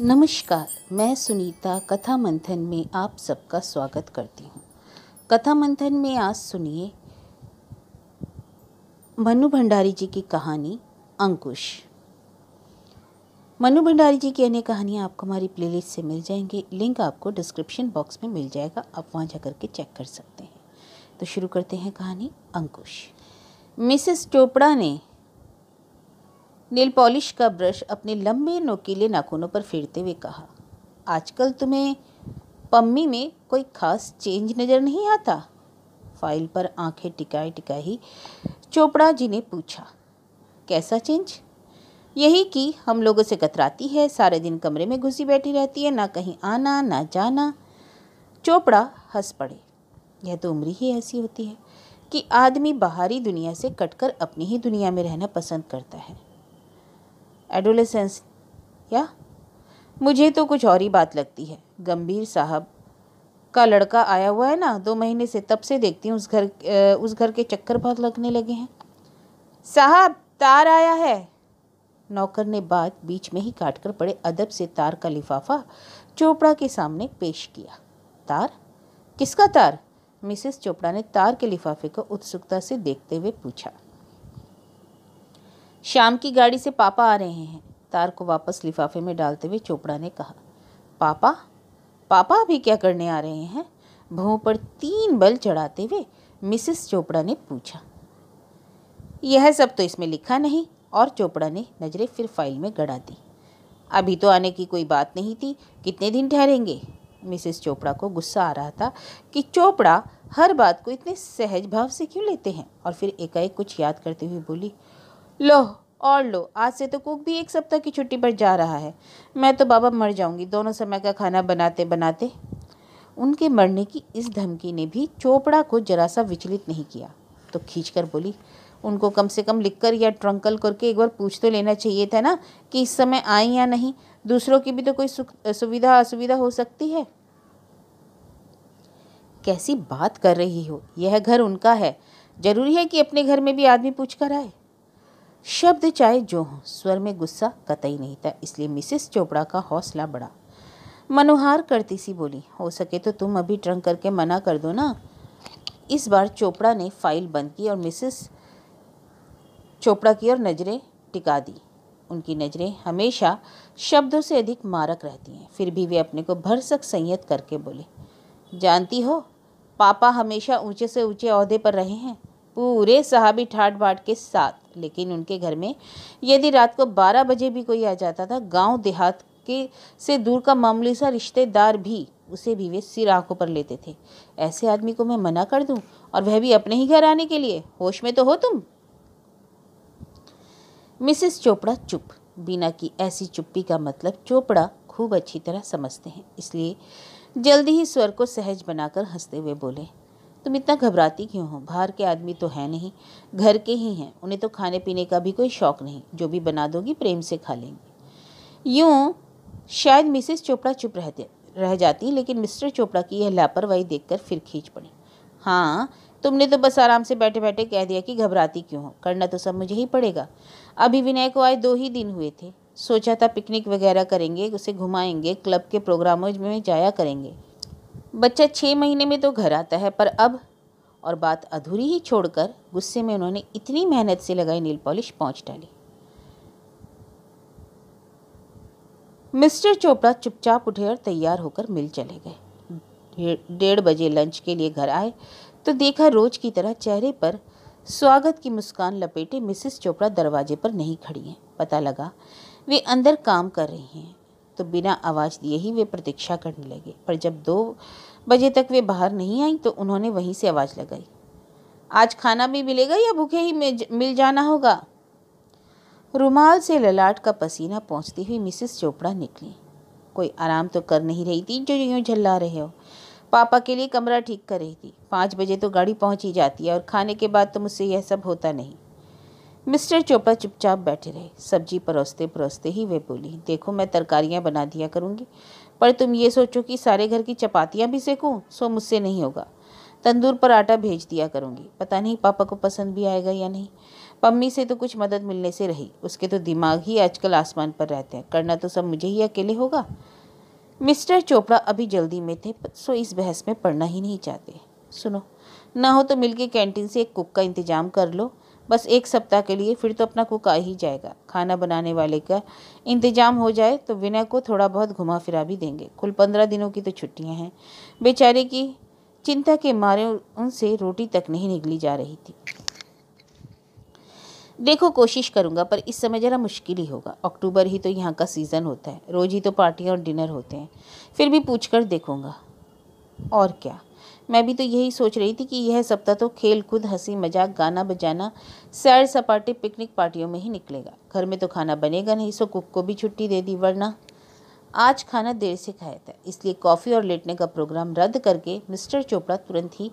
नमस्कार मैं सुनीता कथा मंथन में आप सबका स्वागत करती हूँ कथा मंथन में आज सुनिए मनु भंडारी जी की कहानी अंकुश मनु भंडारी जी की अन्य कहानियाँ आपको हमारी प्लेलिस्ट से मिल जाएंगी लिंक आपको डिस्क्रिप्शन बॉक्स में मिल जाएगा आप वहाँ जाकर के चेक कर सकते हैं तो शुरू करते हैं कहानी अंकुश मिसेस चोपड़ा ने नील पॉलिश का ब्रश अपने लंबे नोकीले नाखूनों पर फेरते हुए कहा आजकल तुम्हें पम्मी में कोई खास चेंज नज़र नहीं आता फाइल पर आंखें टिकाए टिकाई चोपड़ा जी ने पूछा कैसा चेंज यही कि हम लोगों से कतराती है सारे दिन कमरे में घुसी बैठी रहती है ना कहीं आना ना जाना चोपड़ा हंस पड़े यह तो उम्र ही ऐसी होती है कि आदमी बाहरी दुनिया से कटकर अपनी ही दुनिया में रहना पसंद करता है एडोलेसेंस या मुझे तो कुछ और ही बात लगती है गंभीर साहब का लड़का आया हुआ है ना दो महीने से तब से देखती हूँ उस घर उस घर के चक्कर बहुत लगने लगे हैं साहब तार आया है नौकर ने बात बीच में ही काट कर पड़े अदब से तार का लिफाफा चोपड़ा के सामने पेश किया तार किसका तार मिसेस चोपड़ा ने तार के लिफाफे को उत्सुकता से देखते हुए पूछा शाम की गाड़ी से पापा आ रहे हैं तार को वापस लिफाफे में डालते हुए चोपड़ा ने कहा पापा पापा अभी क्या करने आ रहे हैं भों पर तीन बल चढ़ाते हुए मिसिस चोपड़ा ने पूछा यह सब तो इसमें लिखा नहीं और चोपड़ा ने नज़रें फिर फाइल में गड़ा दी अभी तो आने की कोई बात नहीं थी कितने दिन ठहरेंगे मिसिस चोपड़ा को गुस्सा आ रहा था कि चोपड़ा हर बात को इतने सहज भाव से क्यों लेते हैं और फिर एकाएक कुछ याद करते हुए बोली लो और लो आज से तो कुक भी एक सप्ताह की छुट्टी पर जा रहा है मैं तो बाबा मर जाऊंगी दोनों समय का खाना बनाते बनाते उनके मरने की इस धमकी ने भी चोपड़ा को जरा सा विचलित नहीं किया तो खींच कर बोली उनको कम से कम लिखकर या ट्रंकल करके एक बार पूछ तो लेना चाहिए था ना कि इस समय आए या नहीं दूसरों की भी तो कोई सुविधा असुविधा हो सकती है कैसी बात कर रही हो यह घर उनका है जरूरी है कि अपने घर में भी आदमी पूछ कर आए शब्द चाहे जो हों स्वर में गुस्सा कतई नहीं था इसलिए मिसेस चोपड़ा का हौसला बढ़ा मनोहार करती सी बोली हो सके तो तुम अभी ट्रंक करके मना कर दो ना इस बार चोपड़ा ने फाइल बंद की और मिसेस चोपड़ा की ओर नज़रें टिका दी उनकी नज़रें हमेशा शब्दों से अधिक मारक रहती हैं फिर भी वे अपने को भरसक संयत करके बोले जानती हो पापा हमेशा ऊंचे से ऊंचे अहदे पर रहे हैं पूरे साहबी ठाट बाट के साथ लेकिन उनके घर में यदि रात को बारह बजे भी कोई आ जाता था गांव देहात के से दूर का मामूली सा रिश्तेदार भी उसे भी वे सिर आंखों पर लेते थे ऐसे आदमी को मैं मना कर दूं और वह भी अपने ही घर आने के लिए होश में तो हो तुम मिसेस चोपड़ा चुप बीना की ऐसी चुप्पी का मतलब चोपड़ा खूब अच्छी तरह समझते हैं इसलिए जल्दी ही स्वर को सहज बनाकर हंसते हुए बोले तुम इतना घबराती क्यों हो बाहर के आदमी तो है नहीं घर के ही हैं उन्हें तो खाने पीने का भी कोई शौक नहीं जो भी बना दोगी प्रेम से खा लेंगे यूँ शायद मिसेस चोपड़ा चुप रहते रह जाती लेकिन मिस्टर चोपड़ा की यह लापरवाही देखकर फिर खींच पड़ी हाँ तुमने तो बस आराम से बैठे बैठे कह दिया कि घबराती क्यों हो करना तो सब मुझे ही पड़ेगा अभी विनय को आए दो ही दिन हुए थे सोचा था पिकनिक वगैरह करेंगे उसे घुमाएंगे क्लब के प्रोग्रामों में जाया करेंगे बच्चा छः महीने में तो घर आता है पर अब और बात अधूरी ही छोड़कर गुस्से में उन्होंने इतनी मेहनत से लगाई नील पॉलिश पहुंच डाली मिस्टर चोपड़ा चुपचाप उठे और तैयार होकर मिल चले गए डेढ़ बजे लंच के लिए घर आए तो देखा रोज की तरह चेहरे पर स्वागत की मुस्कान लपेटे मिसेस चोपड़ा दरवाजे पर नहीं खड़ी हैं पता लगा वे अंदर काम कर रही हैं तो बिना आवाज़ दिए ही वे प्रतीक्षा करने लगे पर जब दो बजे तक वे बाहर नहीं आई तो उन्होंने वहीं से आवाज़ लगाई आज खाना भी मिलेगा या भूखे ही मिल जाना होगा रुमाल से ललाट का पसीना पहुँचती हुई मिसिस चोपड़ा निकली कोई आराम तो कर नहीं रही थी जो यूँ झल्ला रहे हो पापा के लिए कमरा ठीक कर रही थी पाँच बजे तो गाड़ी पहुँच ही जाती है और खाने के बाद तो मुझसे यह सब होता नहीं मिस्टर चोपड़ा चुपचाप बैठे रहे सब्जी परोसते परोसते ही वे बोली देखो मैं तरकारियाँ बना दिया करूँगी पर तुम ये सोचो कि सारे घर की चपातियाँ भी सेकूँ सो मुझसे नहीं होगा तंदूर पर आटा भेज दिया करूँगी पता नहीं पापा को पसंद भी आएगा या नहीं पम्मी से तो कुछ मदद मिलने से रही उसके तो दिमाग ही आजकल आसमान पर रहते हैं करना तो सब मुझे ही अकेले होगा मिस्टर चोपड़ा अभी जल्दी में थे सो इस बहस में पढ़ना ही नहीं चाहते सुनो ना हो तो मिलके कैंटीन से एक कुक का इंतजाम कर लो बस एक सप्ताह के लिए फिर तो अपना कुक आ ही जाएगा खाना बनाने वाले का इंतजाम हो जाए तो विनय को थोड़ा बहुत घुमा फिरा भी देंगे कुल पंद्रह दिनों की तो छुट्टियां हैं बेचारे की चिंता के मारे उनसे रोटी तक नहीं निकली जा रही थी देखो कोशिश करूँगा पर इस समय ज़रा मुश्किल ही होगा अक्टूबर ही तो यहाँ का सीज़न होता है रोज़ ही तो पार्टियाँ और डिनर होते हैं फिर भी पूछ कर देखूँगा और क्या मैं भी तो यही सोच रही थी कि यह सप्ताह तो खेल कूद हंसी मजाक गाना बजाना सैर सपाटे पिकनिक पार्टियों में ही निकलेगा घर में तो खाना बनेगा नहीं सो कुक को भी छुट्टी दे दी वरना आज खाना देर से खाया था इसलिए कॉफ़ी और लेटने का प्रोग्राम रद्द करके मिस्टर चोपड़ा तुरंत ही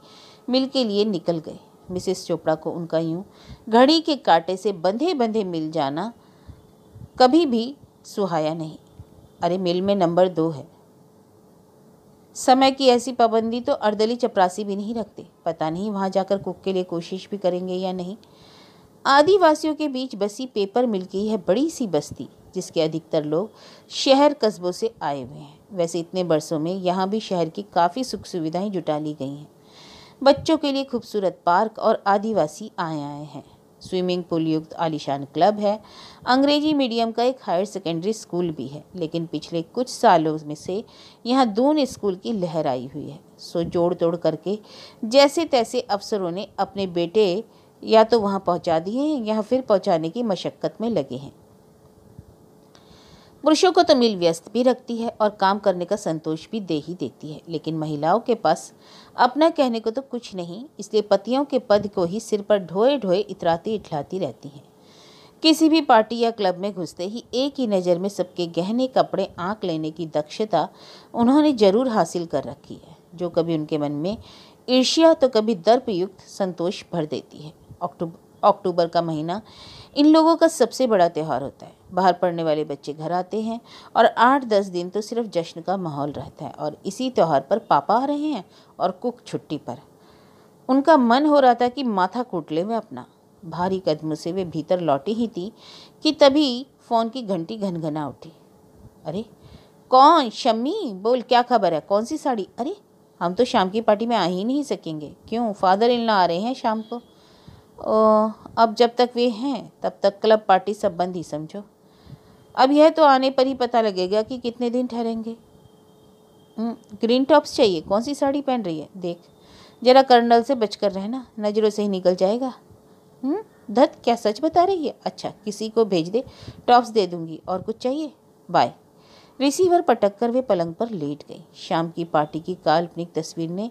मिल के लिए निकल गए मिसेस चोपड़ा को उनका यूँ घड़ी के कांटे से बंधे बंधे मिल जाना कभी भी सुहाया नहीं अरे मिल में नंबर दो है समय की ऐसी पाबंदी तो अर्दली चपरासी भी नहीं रखते पता नहीं वहाँ जाकर कुक के लिए कोशिश भी करेंगे या नहीं आदिवासियों के बीच बसी पेपर मिल की है बड़ी सी बस्ती जिसके अधिकतर लोग शहर कस्बों से आए हुए हैं वैसे इतने बरसों में यहाँ भी शहर की काफ़ी सुख सुविधाएँ जुटा ली गई हैं बच्चों के लिए खूबसूरत पार्क और आदिवासी आए आए हैं स्विमिंग पूल युक्त आलिशान क्लब है अंग्रेजी मीडियम का एक हायर सेकेंडरी स्कूल भी है लेकिन पिछले कुछ सालों में से यहाँ दून स्कूल की लहर आई हुई है सो जोड़ तोड़ करके जैसे तैसे अफसरों ने अपने बेटे या तो वहाँ पहुँचा दिए हैं या फिर पहुँचाने की मशक्क़त में लगे हैं पुरुषों को तो मिल व्यस्त भी रखती है और काम करने का संतोष भी दे ही देती है लेकिन महिलाओं के पास अपना कहने को तो कुछ नहीं इसलिए पतियों के पद को ही सिर पर ढोए ढोए इतराती इठलाती रहती हैं किसी भी पार्टी या क्लब में घुसते ही एक ही नज़र में सबके गहने कपड़े आँख लेने की दक्षता उन्होंने ज़रूर हासिल कर रखी है जो कभी उनके मन में ईर्ष्या तो कभी दर्पयुक्त संतोष भर देती है अक्टूबर अक्टूबर का महीना इन लोगों का सबसे बड़ा त्यौहार होता है बाहर पढ़ने वाले बच्चे घर आते हैं और आठ दस दिन तो सिर्फ जश्न का माहौल रहता है और इसी त्यौहार पर पापा आ रहे हैं और कुक छुट्टी पर उनका मन हो रहा था कि माथा कूट ले मैं अपना भारी कदमों से वे भीतर लौटी ही थी कि तभी फ़ोन की घंटी घनघना उठी अरे कौन शम्मी बोल क्या खबर है कौन सी साड़ी अरे हम तो शाम की पार्टी में आ ही नहीं सकेंगे क्यों फादर इन आ रहे हैं शाम को अब जब तक वे हैं तब तक क्लब पार्टी सब बंद ही समझो अब यह तो आने पर ही पता लगेगा कि कितने दिन ठहरेंगे ग्रीन टॉप्स चाहिए कौन सी साड़ी पहन रही है देख जरा कर्नल से बचकर रहना नज़रों से ही निकल जाएगा धत क्या सच बता रही है अच्छा किसी को भेज दे टॉप्स दे दूंगी और कुछ चाहिए बाय रिसीवर पटक कर वे पलंग पर लेट गई शाम की पार्टी की काल्पनिक तस्वीर ने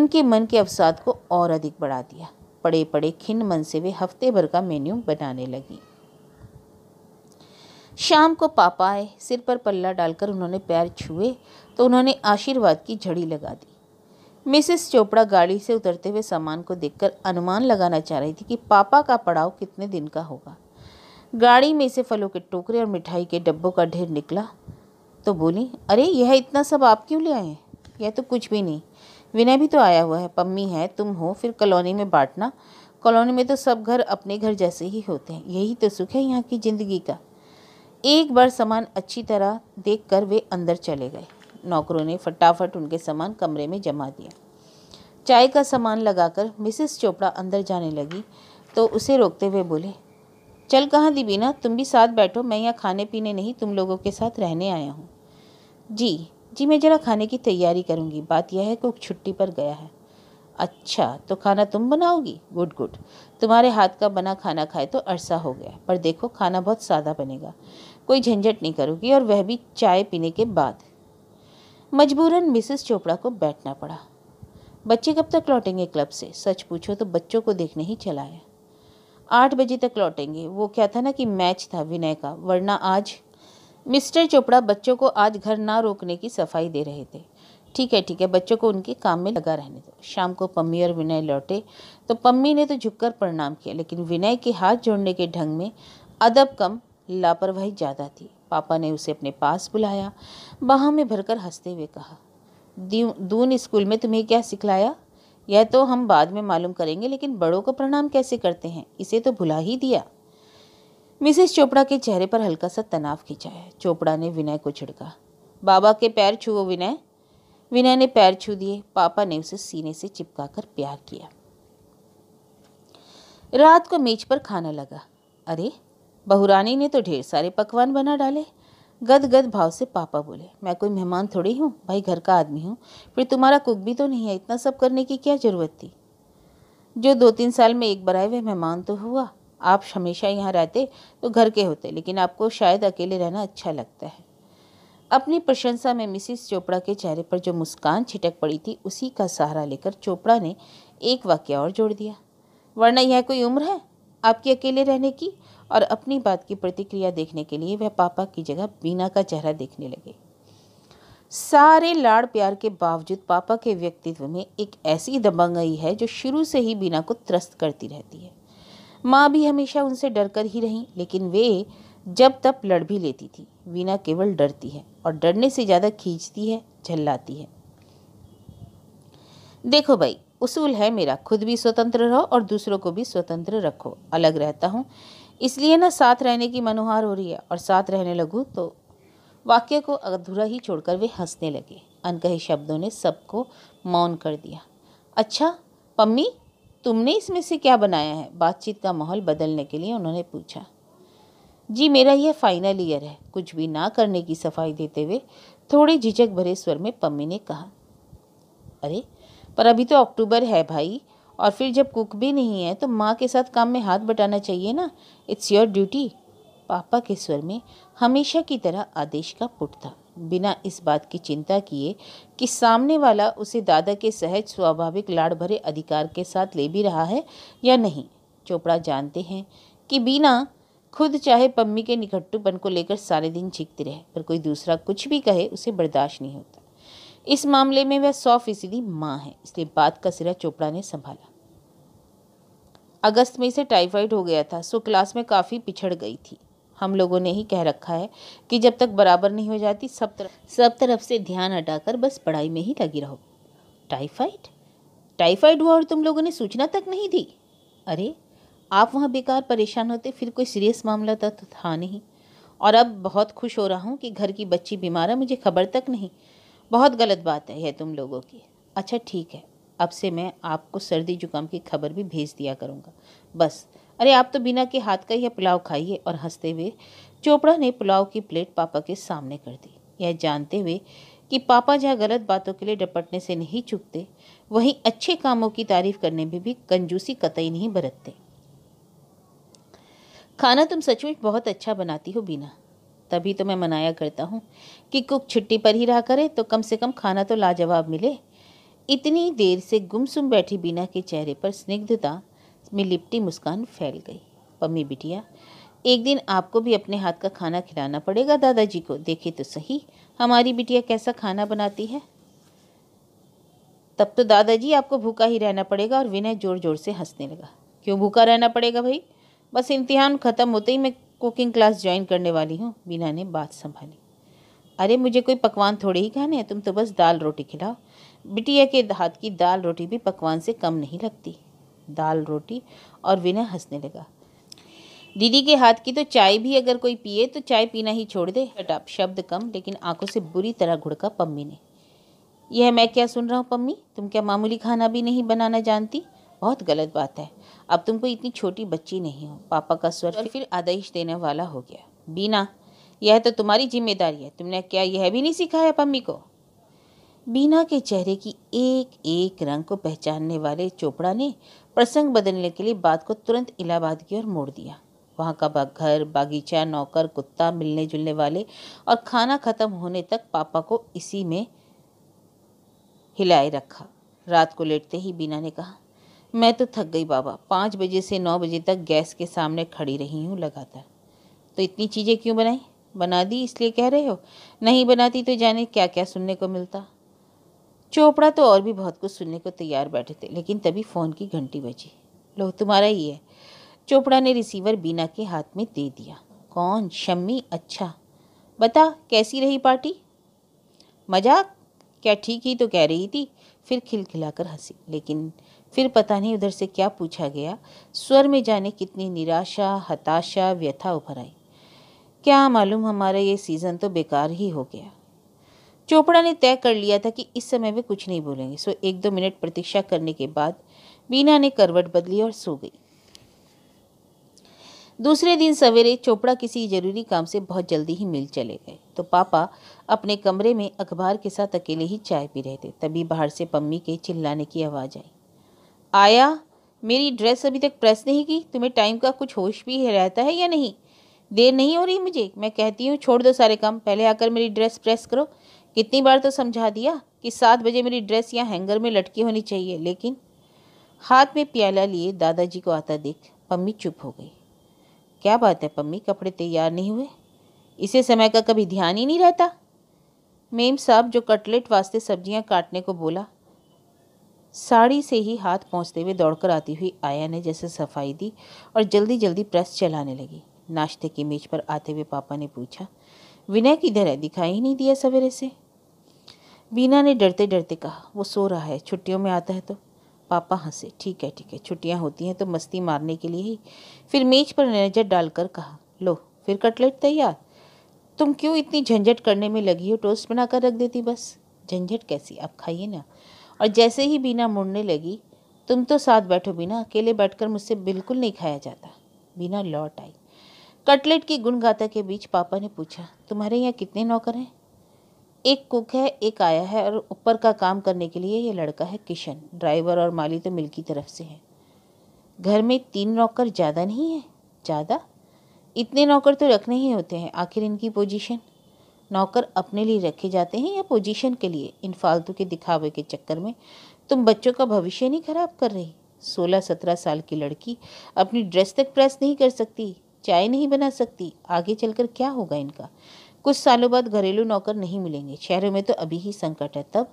उनके मन के अवसाद को और अधिक बढ़ा दिया पड़े पड़े खिन मन से वे हफ्ते भर का मेन्यू बनाने लगी शाम को पापा आए सिर पर पल्ला डालकर उन्होंने पैर छुए तो उन्होंने आशीर्वाद की झड़ी लगा दी मिसेस चोपड़ा गाड़ी से उतरते हुए सामान को देखकर अनुमान लगाना चाह रही थी कि पापा का पड़ाव कितने दिन का होगा गाड़ी में से फलों के टोकरे और मिठाई के डब्बों का ढेर निकला तो बोली अरे यह इतना सब आप क्यों ले आए यह तो कुछ भी नहीं विनय भी तो आया हुआ है पम्मी है तुम हो फिर कॉलोनी में बांटना कॉलोनी में तो सब घर अपने घर जैसे ही होते हैं यही तो सुख है यहाँ की ज़िंदगी का एक बार सामान अच्छी तरह देख कर वे अंदर चले गए नौकरों ने फटाफट उनके सामान कमरे में जमा दिया चाय का सामान लगाकर मिसेस चोपड़ा अंदर जाने लगी तो उसे रोकते हुए बोले चल कहाँ दीबीना तुम भी साथ बैठो मैं यहाँ खाने पीने नहीं तुम लोगों के साथ रहने आया हूँ जी जी मैं ज़रा खाने की तैयारी करूँगी बात यह है कुक छुट्टी पर गया है अच्छा तो खाना तुम बनाओगी गुड गुड तुम्हारे हाथ का बना खाना खाए तो अरसा हो गया पर देखो खाना बहुत सादा बनेगा कोई झंझट नहीं करोगी और वह भी चाय पीने के बाद मजबूरन मिसेस चोपड़ा को बैठना पड़ा बच्चे कब तक लौटेंगे क्लब से सच पूछो तो बच्चों को देखने ही चला है आठ बजे तक लौटेंगे वो क्या था ना कि मैच था विनय का वरना आज मिस्टर चोपड़ा बच्चों को आज घर ना रोकने की सफाई दे रहे थे ठीक है ठीक है बच्चों को उनके काम में लगा रहने दो शाम को पम्मी और विनय लौटे तो पम्मी ने तो झुककर प्रणाम किया लेकिन विनय के हाथ जोड़ने के ढंग में अदब कम लापरवाही ज़्यादा थी पापा ने उसे अपने पास बुलाया बाह में भरकर हंसते हुए कहा दून स्कूल में तुम्हें क्या सिखलाया यह तो हम बाद में मालूम करेंगे लेकिन बड़ों को प्रणाम कैसे करते हैं इसे तो भुला ही दिया मिसेस चोपड़ा के चेहरे पर हल्का सा तनाव खींचा है चोपड़ा ने विनय को छिड़का बाबा के पैर छुओ विनय विनय ने पैर छू दिए पापा ने उसे सीने से चिपका कर प्यार किया रात को मेज पर खाना लगा अरे बहुरानी ने तो ढेर सारे पकवान बना डाले गद भाव से पापा बोले मैं कोई मेहमान थोड़ी हूँ भाई घर का आदमी हूँ फिर तुम्हारा कुक भी तो नहीं है इतना सब करने की क्या ज़रूरत थी जो दो तीन साल में एक बार आए हुए मेहमान तो हुआ आप हमेशा यहाँ रहते तो घर के होते लेकिन आपको शायद अकेले रहना अच्छा लगता है अपनी प्रशंसा में मिसिस चोपड़ा के चेहरे पर जो मुस्कान छिटक पड़ी थी उसी का सहारा लेकर चोपड़ा ने एक वाक्य और जोड़ दिया वरना यह कोई उम्र है आपकी अकेले रहने की और अपनी बात की प्रतिक्रिया देखने के लिए वह पापा की जगह बीना का चेहरा देखने लगे सारे लाड़ प्यार के बावजूद पापा के व्यक्तित्व में एक ऐसी दबंगई है जो शुरू से ही बीना को त्रस्त करती रहती है माँ भी हमेशा उनसे डर कर ही रहीं लेकिन वे जब तब लड़ भी लेती थी वीना केवल डरती है और डरने से ज़्यादा खींचती है झल्लाती है देखो भाई उसूल है मेरा खुद भी स्वतंत्र रहो और दूसरों को भी स्वतंत्र रखो अलग रहता हूँ इसलिए ना साथ रहने की मनोहार हो रही है और साथ रहने लगूँ तो वाक्य को अधूरा ही छोड़कर वे हंसने लगे अनकहे शब्दों ने सबको मौन कर दिया अच्छा पम्मी तुमने इसमें से क्या बनाया है बातचीत का माहौल बदलने के लिए उन्होंने पूछा जी मेरा यह फाइनल ईयर है कुछ भी ना करने की सफाई देते हुए थोड़े झिझक भरे स्वर में पम्मी ने कहा अरे पर अभी तो अक्टूबर है भाई और फिर जब कुक भी नहीं है तो माँ के साथ काम में हाथ बटाना चाहिए ना इट्स योर ड्यूटी पापा के स्वर में हमेशा की तरह आदेश का पुट था बिना इस बात की चिंता किए कि सामने वाला उसे दादा के सहज स्वाभाविक लाड़ भरे अधिकार के साथ ले भी रहा है या नहीं चोपड़ा जानते हैं कि बिना खुद चाहे पम्मी के निकट्टूपन को लेकर सारे दिन झिकती रहे पर कोई दूसरा कुछ भी कहे उसे बर्दाश्त नहीं होता इस मामले में वह सौ फीसदी माँ है इसलिए बात का सिरा चोपड़ा ने संभाला अगस्त में इसे टाइफाइड हो गया था सो क्लास में काफ़ी पिछड़ गई थी हम लोगों ने ही कह रखा है कि जब तक बराबर नहीं हो जाती सब तरफ सब तरफ से ध्यान हटाकर बस पढ़ाई में ही लगी रहो टाइफाइड टाइफाइड हुआ और तुम लोगों ने सूचना तक नहीं दी अरे आप वहाँ बेकार परेशान होते फिर कोई सीरियस मामला तो था नहीं और अब बहुत खुश हो रहा हूँ कि घर की बच्ची बीमार है मुझे खबर तक नहीं बहुत गलत बात है यह तुम लोगों की अच्छा ठीक है अब से मैं आपको सर्दी जुकाम की खबर भी भेज दिया करूँगा बस अरे आप तो बिना के हाथ का यह पुलाव खाइए और हंसते हुए चोपड़ा ने पुलाव की प्लेट पापा के सामने कर दी यह जानते हुए कि पापा जहाँ गलत बातों के लिए डपटने से नहीं चुकते वहीं अच्छे कामों की तारीफ करने में भी कंजूसी कतई नहीं बरतते खाना तुम सचमुच बहुत अच्छा बनाती हो बीना तभी तो मैं मनाया करता हूँ कि कुक छुट्टी पर ही रहा करे तो कम से कम खाना तो लाजवाब मिले इतनी देर से गुमसुम बैठी बीना के चेहरे पर स्निग्धता में लिपटी मुस्कान फैल गई पम्मी बिटिया एक दिन आपको भी अपने हाथ का खाना खिलाना पड़ेगा दादाजी को देखे तो सही हमारी बिटिया कैसा खाना बनाती है तब तो दादाजी आपको भूखा ही रहना पड़ेगा और विनय जोर जोर से हंसने लगा क्यों भूखा रहना पड़ेगा भाई बस इम्तिहान ख़त्म होते ही मैं कुकिंग क्लास ज्वाइन करने वाली हूँ बीना ने बात संभाली अरे मुझे कोई पकवान थोड़े ही खाने हैं तुम तो बस दाल रोटी खिलाओ बिटिया के हाथ की दाल रोटी भी पकवान से कम नहीं लगती दाल रोटी और विनय हंसने लगा दीदी के हाथ की तो चाय भी अगर कोई पिए तो चाय पीना ही छोड़ दे हटाप शब्द कम लेकिन आंखों से बुरी तरह घुड़का पम्मी ने यह मैं क्या सुन रहा हूँ पम्मी तुम क्या मामूली खाना भी नहीं बनाना जानती बहुत गलत बात है अब तुम कोई इतनी छोटी बच्ची नहीं हो पापा का स्वर फिर आदेश देने वाला हो गया बीना यह तो तुम्हारी जिम्मेदारी है तुमने क्या यह भी नहीं सिखाया पम्मी को बीना के चेहरे की एक एक रंग को पहचानने वाले चोपड़ा ने प्रसंग बदलने के लिए बात को तुरंत इलाहाबाद की ओर मोड़ दिया वहाँ का घर बागीचा नौकर कुत्ता मिलने जुलने वाले और खाना ख़त्म होने तक पापा को इसी में हिलाए रखा रात को लेटते ही बीना ने कहा मैं तो थक गई बाबा पाँच बजे से नौ बजे तक गैस के सामने खड़ी रही हूँ लगातार तो इतनी चीज़ें क्यों बनाई बना दी इसलिए कह रहे हो नहीं बनाती तो जाने क्या क्या सुनने को मिलता चोपड़ा तो और भी बहुत कुछ सुनने को तैयार बैठे थे लेकिन तभी फ़ोन की घंटी बजी लो तुम्हारा ही है चोपड़ा ने रिसीवर बीना के हाथ में दे दिया कौन शम्मी अच्छा बता कैसी रही पार्टी मजाक क्या ठीक ही तो कह रही थी फिर खिलखिलाकर हंसी लेकिन फिर पता नहीं उधर से क्या पूछा गया स्वर में जाने कितनी निराशा हताशा व्यथा उभर आई क्या मालूम हमारा ये सीज़न तो बेकार ही हो गया चोपड़ा ने तय कर लिया था कि इस समय वे कुछ नहीं बोलेंगे सो एक दो मिनट प्रतीक्षा करने के बाद बीना ने करवट बदली और सो गई दूसरे दिन सवेरे चोपड़ा किसी जरूरी काम से बहुत जल्दी ही मिल चले गए तो पापा अपने कमरे में अखबार के साथ अकेले ही चाय पी रहे थे तभी बाहर से पम्मी के चिल्लाने की आवाज़ आई आया मेरी ड्रेस अभी तक प्रेस नहीं की तुम्हें टाइम का कुछ होश भी है रहता है या नहीं देर नहीं हो रही मुझे मैं कहती हूँ छोड़ दो सारे काम पहले आकर मेरी ड्रेस प्रेस करो कितनी बार तो समझा दिया कि सात बजे मेरी ड्रेस या हैंगर में लटकी होनी चाहिए लेकिन हाथ में प्याला लिए दादाजी को आता देख पम्मी चुप हो गई क्या बात है पम्मी कपड़े तैयार नहीं हुए इसे समय का कभी ध्यान ही नहीं रहता मेम साहब जो कटलेट वास्ते सब्जियां काटने को बोला साड़ी से ही हाथ पहुँचते हुए दौड़कर आती हुई आया ने जैसे सफाई दी और जल्दी जल्दी प्रेस चलाने लगी नाश्ते की मेज पर आते हुए पापा ने पूछा विनय किधर है दिखाई ही नहीं दिया सवेरे से बीना ने डरते डरते कहा वो सो रहा है छुट्टियों में आता है तो पापा हंसे ठीक है ठीक है छुट्टियाँ होती हैं तो मस्ती मारने के लिए ही फिर मेज पर नज़र डालकर कहा लो फिर कटलेट तैयार तुम क्यों इतनी झंझट करने में लगी हो टोस्ट बनाकर रख देती बस झंझट कैसी आप खाइए ना और जैसे ही बीना मुड़ने लगी तुम तो साथ बैठो बीना अकेले बैठकर मुझसे बिल्कुल नहीं खाया जाता बीना लौट आई कटलेट की गुणगाता के बीच पापा ने पूछा तुम्हारे यहाँ कितने नौकर हैं एक कुक है एक आया है और ऊपर का काम करने के लिए ये लड़का है किशन ड्राइवर और माली तो मिल की तरफ से है घर में तीन नौकर ज़्यादा नहीं है ज़्यादा इतने नौकर तो रखने ही होते हैं आखिर इनकी पोजीशन नौकर अपने लिए रखे जाते हैं या पोजीशन के लिए इन फालतू के दिखावे के चक्कर में तुम बच्चों का भविष्य नहीं खराब कर रही सोलह सत्रह साल की लड़की अपनी ड्रेस तक प्रेस नहीं कर सकती चाय नहीं बना सकती आगे चलकर क्या होगा इनका कुछ सालों बाद घरेलू नौकर नहीं मिलेंगे शहरों में तो अभी ही संकट है तब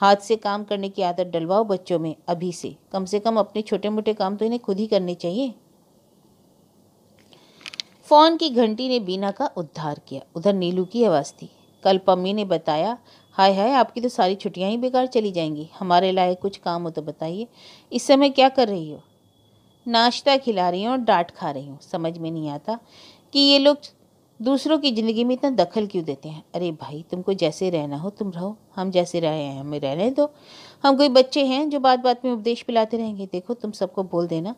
हाथ से काम करने की आदत डलवाओ बच्चों में अभी से कम से कम अपने छोटे मोटे काम तो इन्हें खुद ही करने चाहिए फोन की घंटी ने बीना का उद्धार किया उधर नीलू की आवाज़ थी कल पम्मी ने बताया हाय हाय आपकी तो सारी छुट्टियां ही बेकार चली जाएंगी हमारे लायक कुछ काम हो तो बताइए इस समय क्या कर रही हो नाश्ता खिला रही हूँ और डांट खा रही हूँ समझ में नहीं आता कि ये लोग दूसरों की ज़िंदगी में इतना दखल क्यों देते हैं अरे भाई तुमको जैसे रहना हो तुम रहो हम जैसे रहे हैं हमें रहने दो हम कोई बच्चे हैं जो बात बात में उपदेश पिलाते रहेंगे देखो तुम सबको बोल देना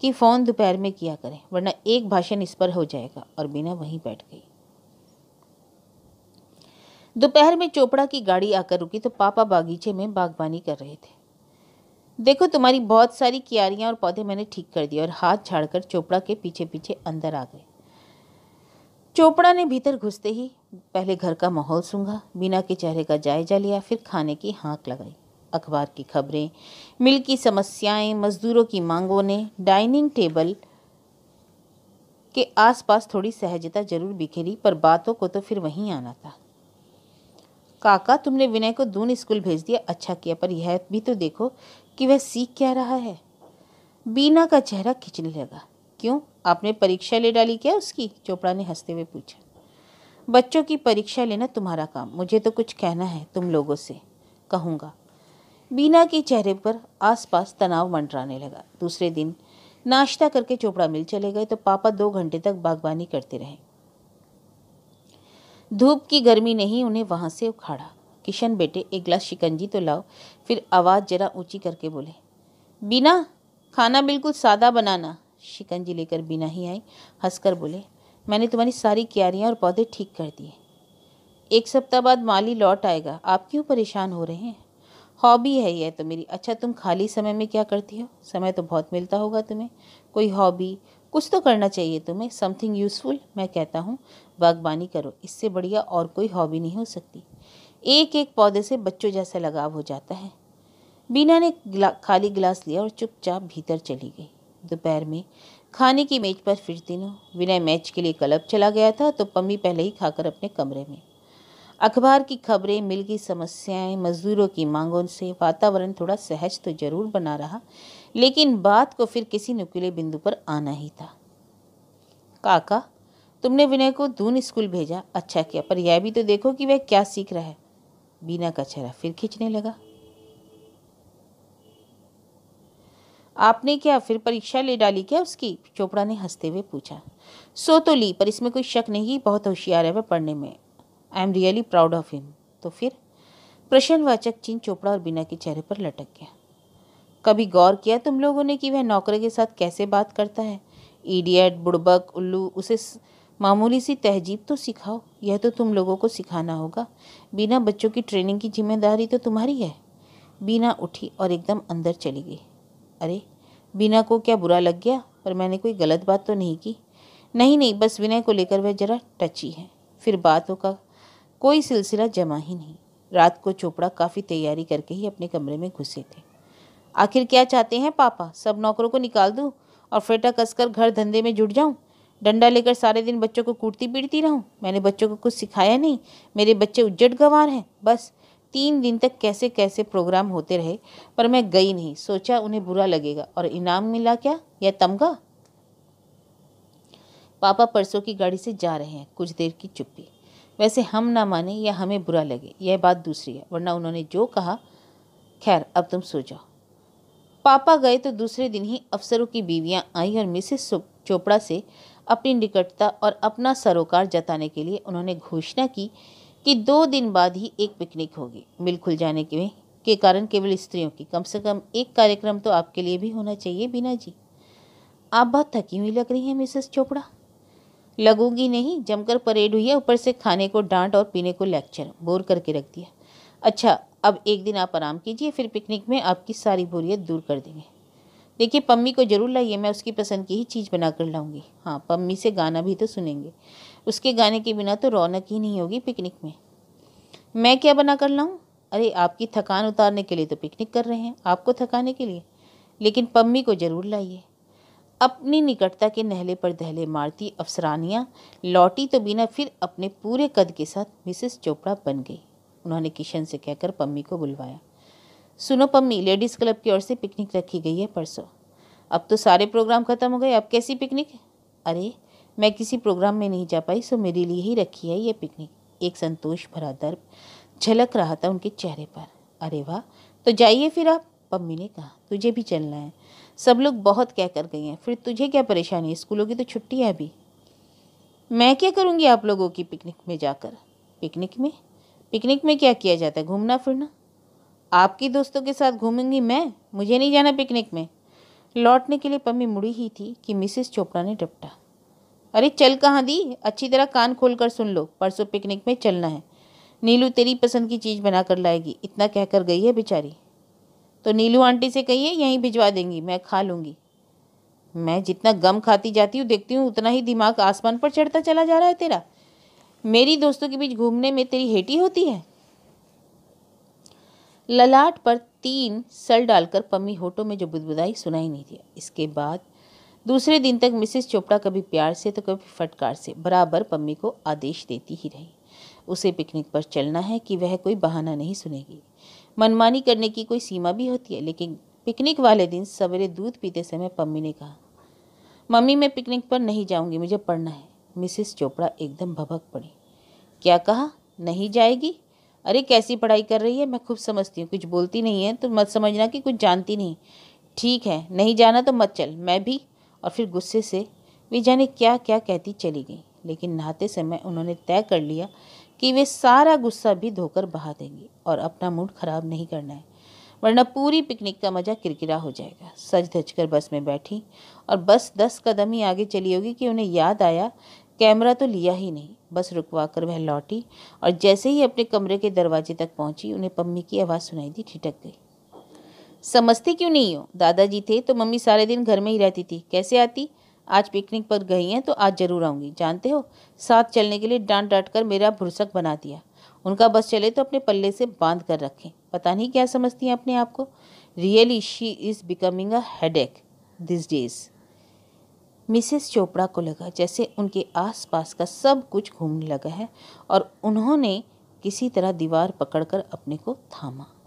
कि फ़ोन दोपहर में किया करें वरना एक भाषण इस पर हो जाएगा और बिना वहीं बैठ गई दोपहर में चोपड़ा की गाड़ी आकर रुकी तो पापा बागीचे में बागबानी कर रहे थे देखो तुम्हारी बहुत सारी क्यारियाँ और पौधे मैंने ठीक कर दिए और हाथ झाड़कर चोपड़ा के पीछे पीछे अंदर आ गए चोपड़ा ने भीतर घुसते ही पहले घर का माहौल सूंघा बीना के चेहरे का जायजा लिया फिर खाने की हाँक लगाई अखबार की खबरें मिल की समस्याएं मजदूरों की मांगों ने डाइनिंग टेबल के आसपास थोड़ी सहजता जरूर बिखेरी पर बातों को तो फिर वहीं आना था काका तुमने विनय को दून स्कूल भेज दिया अच्छा किया पर यह भी तो देखो कि वह सीख क्या रहा है बीना का चेहरा खिंचने लगा क्यों आपने परीक्षा ले डाली क्या उसकी चोपड़ा ने हंसते हुए पूछा बच्चों की परीक्षा लेना तुम्हारा काम मुझे तो कुछ कहना है तुम लोगों से कहूँगा बीना के चेहरे पर आसपास तनाव मंडराने लगा दूसरे दिन नाश्ता करके चोपड़ा मिल चले गए तो पापा दो घंटे तक बागवानी करते रहे धूप की गर्मी ने ही उन्हें वहाँ से उखाड़ा किशन बेटे एक गिलास शिकंजी तो लाओ फिर आवाज़ जरा ऊंची करके बोले बीना खाना बिल्कुल सादा बनाना शिकंजी लेकर बिना ही आई हंसकर बोले मैंने तुम्हारी सारी क्यारियाँ और पौधे ठीक कर दिए एक सप्ताह बाद माली लौट आएगा आप क्यों परेशान हो रहे हैं हॉबी है यह तो मेरी अच्छा तुम खाली समय में क्या करती हो समय तो बहुत मिलता होगा तुम्हें कोई हॉबी कुछ तो करना चाहिए तुम्हें समथिंग यूज़फुल मैं कहता हूँ बागबानी करो इससे बढ़िया और कोई हॉबी नहीं हो सकती एक एक पौधे से बच्चों जैसा लगाव हो जाता है बीना ने खाली गिलास लिया और चुपचाप भीतर चली गई दोपहर में खाने की मेज पर फिर तीनों विनय मैच के लिए क्लब चला गया था तो पम्मी पहले ही खाकर अपने कमरे में अखबार की खबरें मिल की समस्याएं मजदूरों की मांगों से वातावरण थोड़ा सहज तो जरूर बना रहा लेकिन बात को फिर किसी नुकीले बिंदु पर आना ही था काका तुमने विनय को दून स्कूल भेजा अच्छा किया पर यह भी तो देखो कि वह क्या सीख रहा है बीना का चेहरा फिर खींचने लगा आपने क्या फिर परीक्षा ले डाली क्या उसकी चोपड़ा ने हंसते हुए पूछा सो तो ली पर इसमें कोई शक नहीं बहुत होशियार है वह पढ़ने में I am really proud of him तो फिर प्रश्नवाचक चिन्ह चोपड़ा और बिना के चेहरे पर लटक गया कभी गौर किया तुम लोगों ने कि वह नौकरे के साथ कैसे बात करता है ईडियट बुड़बक उल्लू उसे मामूली सी तहजीब तो सिखाओ यह तो तुम लोगों को सिखाना होगा बिना बच्चों की ट्रेनिंग की जिम्मेदारी तो तुम्हारी है बिना उठी और एकदम अंदर चली गई अरे बीना को क्या बुरा लग गया पर मैंने कोई गलत बात तो नहीं की नहीं नहीं बस विनय को लेकर वह जरा टची है फिर बातों का कोई सिलसिला जमा ही नहीं रात को चोपड़ा काफ़ी तैयारी करके ही अपने कमरे में घुसे थे आखिर क्या चाहते हैं पापा सब नौकरों को निकाल दूँ और फेटा कसकर घर धंधे में जुट जाऊँ डंडा लेकर सारे दिन बच्चों को कूटती पीटती रहूँ मैंने बच्चों को कुछ सिखाया नहीं मेरे बच्चे उज्जट गंवार हैं बस तीन दिन तक कैसे कैसे प्रोग्राम होते रहे पर मैं गई नहीं सोचा उन्हें बुरा लगेगा और इनाम मिला क्या या तमगा पापा परसों की गाड़ी से जा रहे हैं कुछ देर की चुप्पी वैसे हम ना माने या हमें बुरा लगे यह बात दूसरी है वरना उन्होंने जो कहा खैर अब तुम सो जाओ पापा गए तो दूसरे दिन ही अफसरों की बीवियां आईं और मिसेस चोपड़ा से अपनी निकटता और अपना सरोकार जताने के लिए उन्होंने घोषणा की कि दो दिन बाद ही एक पिकनिक होगी मिल खुल जाने के के कारण केवल स्त्रियों की कम से कम एक कार्यक्रम तो आपके लिए भी होना चाहिए बिना जी आप बहुत थकी हुई लग रही हैं मिसेस चोपड़ा लगूंगी नहीं जमकर परेड हुई है ऊपर से खाने को डांट और पीने को लेक्चर बोर करके रख दिया अच्छा अब एक दिन आप आराम कीजिए फिर पिकनिक में आपकी सारी बोरियत दूर कर देंगे देखिए पम्मी को ज़रूर लाइए मैं उसकी पसंद की ही चीज़ बना कर लाऊँगी हाँ पम्मी से गाना भी तो सुनेंगे उसके गाने के बिना तो रौनक ही नहीं होगी पिकनिक में मैं क्या बना कर लाऊँ अरे आपकी थकान उतारने के लिए तो पिकनिक कर रहे हैं आपको थकाने के लिए लेकिन पम्मी को ज़रूर लाइए अपनी निकटता के नहले पर दहले मारती अफसरानियाँ लौटी तो बिना फिर अपने पूरे कद के साथ मिसेस चोपड़ा बन गई उन्होंने किशन से कहकर पम्मी को बुलवाया सुनो पम्मी लेडीज़ क्लब की ओर से पिकनिक रखी गई है परसों अब तो सारे प्रोग्राम ख़त्म हो गए अब कैसी पिकनिक अरे मैं किसी प्रोग्राम में नहीं जा पाई सो मेरे लिए ही रखी है ये पिकनिक एक संतोष भरा दर्द झलक रहा था उनके चेहरे पर अरे वाह तो जाइए फिर आप पम्मी ने कहा तुझे भी चलना है सब लोग बहुत कह कर गए हैं फिर तुझे क्या परेशानी है स्कूलों की तो छुट्टी है अभी मैं क्या करूँगी आप लोगों की पिकनिक में जाकर पिकनिक में पिकनिक में क्या किया जाता है घूमना फिरना आपकी दोस्तों के साथ घूमूंगी मैं मुझे नहीं जाना पिकनिक में लौटने के लिए पम्मी मुड़ी ही थी कि मिसिस चोपड़ा ने डपटा अरे चल कहाँ दी अच्छी तरह कान खोल कर सुन लो परसों पिकनिक में चलना है नीलू तेरी पसंद की चीज़ बना कर लाएगी इतना कहकर गई है बेचारी तो नीलू आंटी से कहिए यहीं भिजवा देंगी मैं खा लूँगी मैं जितना गम खाती जाती हूँ देखती हूँ उतना ही दिमाग आसमान पर चढ़ता चला जा रहा है तेरा मेरी दोस्तों के बीच घूमने में तेरी हेटी होती है ललाट पर तीन सल डालकर पम्मी होठों में जो बुदबुदाई सुनाई नहीं दिया इसके बाद दूसरे दिन तक मिसेस चोपड़ा कभी प्यार से तो कभी फटकार से बराबर पम्मी को आदेश देती ही रही उसे पिकनिक पर चलना है कि वह कोई बहाना नहीं सुनेगी मनमानी करने की कोई सीमा भी होती है लेकिन पिकनिक वाले दिन सवेरे दूध पीते समय पम्मी ने कहा मम्मी मैं पिकनिक पर नहीं जाऊंगी मुझे पढ़ना है मिसेस चोपड़ा एकदम भभक पड़ी क्या कहा नहीं जाएगी अरे कैसी पढ़ाई कर रही है मैं खूब समझती हूँ कुछ बोलती नहीं है तो मत समझना कि कुछ जानती नहीं ठीक है नहीं जाना तो मत चल मैं भी और फिर गुस्से से वे जाने क्या क्या कहती चली गई लेकिन नहाते समय उन्होंने तय कर लिया कि वे सारा गुस्सा भी धोकर बहा देंगी और अपना मूड ख़राब नहीं करना है वरना पूरी पिकनिक का मज़ा किरकिरा हो जाएगा सज धज कर बस में बैठी और बस दस कदम ही आगे चली होगी कि उन्हें याद आया कैमरा तो लिया ही नहीं बस रुकवा कर वह लौटी और जैसे ही अपने कमरे के दरवाजे तक पहुंची उन्हें पम्मी की आवाज़ सुनाई दी ठिटक गई समझती क्यों नहीं हो दादाजी थे तो मम्मी सारे दिन घर में ही रहती थी कैसे आती आज पिकनिक पर गई हैं तो आज ज़रूर आऊँगी जानते हो साथ चलने के लिए डांट डांट कर मेरा भुरसक बना दिया उनका बस चले तो अपने पल्ले से बांध कर रखें पता नहीं क्या समझती हैं अपने आप को really she is becoming a head this days Mrs Chopra को लगा जैसे उनके आसपास का सब कुछ घूमने लगा है और उन्होंने किसी तरह दीवार पकड़कर अपने को थामा